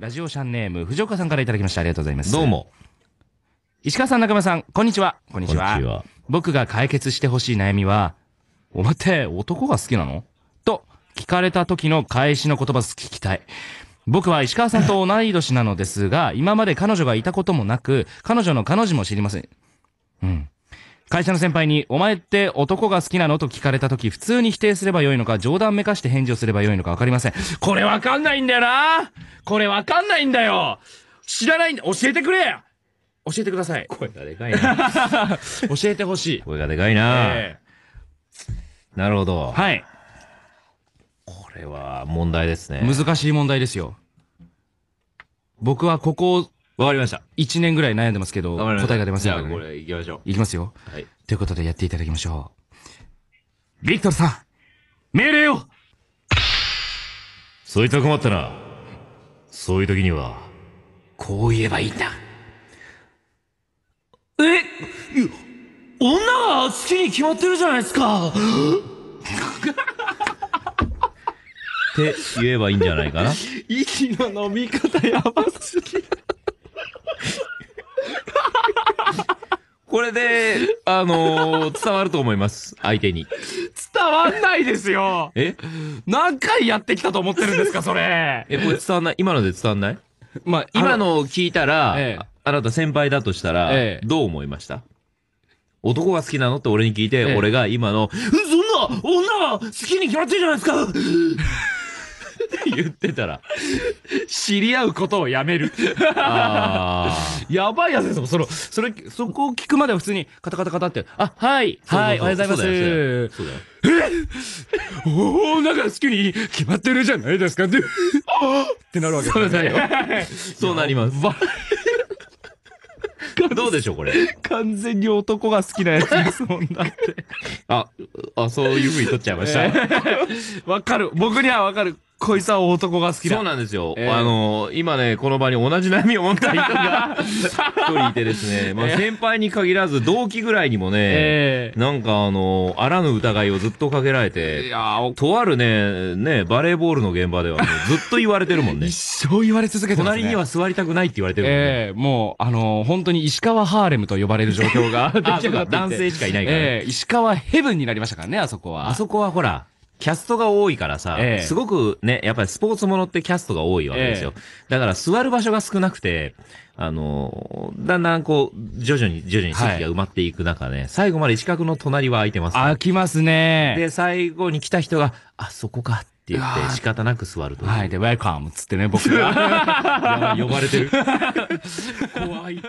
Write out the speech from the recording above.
ラジオシャンネーム、藤岡さんからいただきました。ありがとうございます。どうも。石川さん、中村さん、こんにちは。こんにちは。ちは僕が解決してほしい悩みは、お前って男が好きなのと聞かれた時の返しの言葉聞きたい。僕は石川さんと同い年なのですが、今まで彼女がいたこともなく、彼女の彼女も知りません。うん。会社の先輩に、お前って男が好きなのと聞かれた時、普通に否定すればよいのか、冗談めかして返事をすればよいのかわかりません。これわかんないんだよなこれわかんないんだよ知らないんだ教えてくれ教えてください。声がでかいな。教えてほしい。声がでかいな、えー、なるほど。はい。これは問題ですね。難しい問題ですよ。僕はここわかりました。1年ぐらい悩んでますけど、答えが出ませんから、ね。じゃあこれ行きましょう。行きますよ。はい。ということでやっていただきましょう。ビクトルさん命令をそいつは困ったな。そういう時には、こう言えばいいんだ。え女は好きに決まってるじゃないですかって言えばいいんじゃないかな。息 の飲み方やばすぎる。これで、あのー、伝わると思います。相手に。伝わんないですよ。え何回やってきたと思ってるんですか、それ。え、これ伝わんない今ので伝わんないまあ、今のを聞いたら、ええ、あなた先輩だとしたら、ええ、どう思いました男が好きなのって俺に聞いて、ええ、俺が今の、そんな女は好きに決まってるじゃないですか 言ってたら知り合うことをやめるやばいやつですもんそのそれそこを聞くまでは普通にカタカタカタって「あはいはいおはようございます」えおおなんか好きに決まってるじゃないですかってあってなるわけですよ。そうなります どうでしょうこれ。完全に男が好きなやつですもんだって。あ、あ、そういうふうに取っちゃいました。わ、えー、かる。僕にはわかる。こいつは男が好きだ。そうなんですよ。えー、あの、今ね、この場に同じ悩みを持った人が 一人いてですね、まあ、先輩に限らず同期ぐらいにもね、えー、なんかあの、あらぬ疑いをずっとかけられて、とあるね、ね、バレーボールの現場では、ね、ずっと言われてるもんね。一生言われ続けてますね。隣には座りたくないって言われてるもんね。えー、もう、あの、本当に石川ハーレムと呼ばれる状況が って男性しかいないから、ね、えー、石川ヘブンになりましたからね、あそこは。あそこはほら、キャストが多いからさ、ええすごくね、やっぱりスポーツものってキャストが多いわけですよ。だから座る場所が少なくて、あのだんだんこう、徐々に徐々に席が埋まっていく中ね、最後まで近くの隣は空いてます、空きますね。で、最後に来た人が、あ、そこかって言って仕方なく座るといはい。で、ウェルカムっつってね、僕が。呼ばれてる。怖い。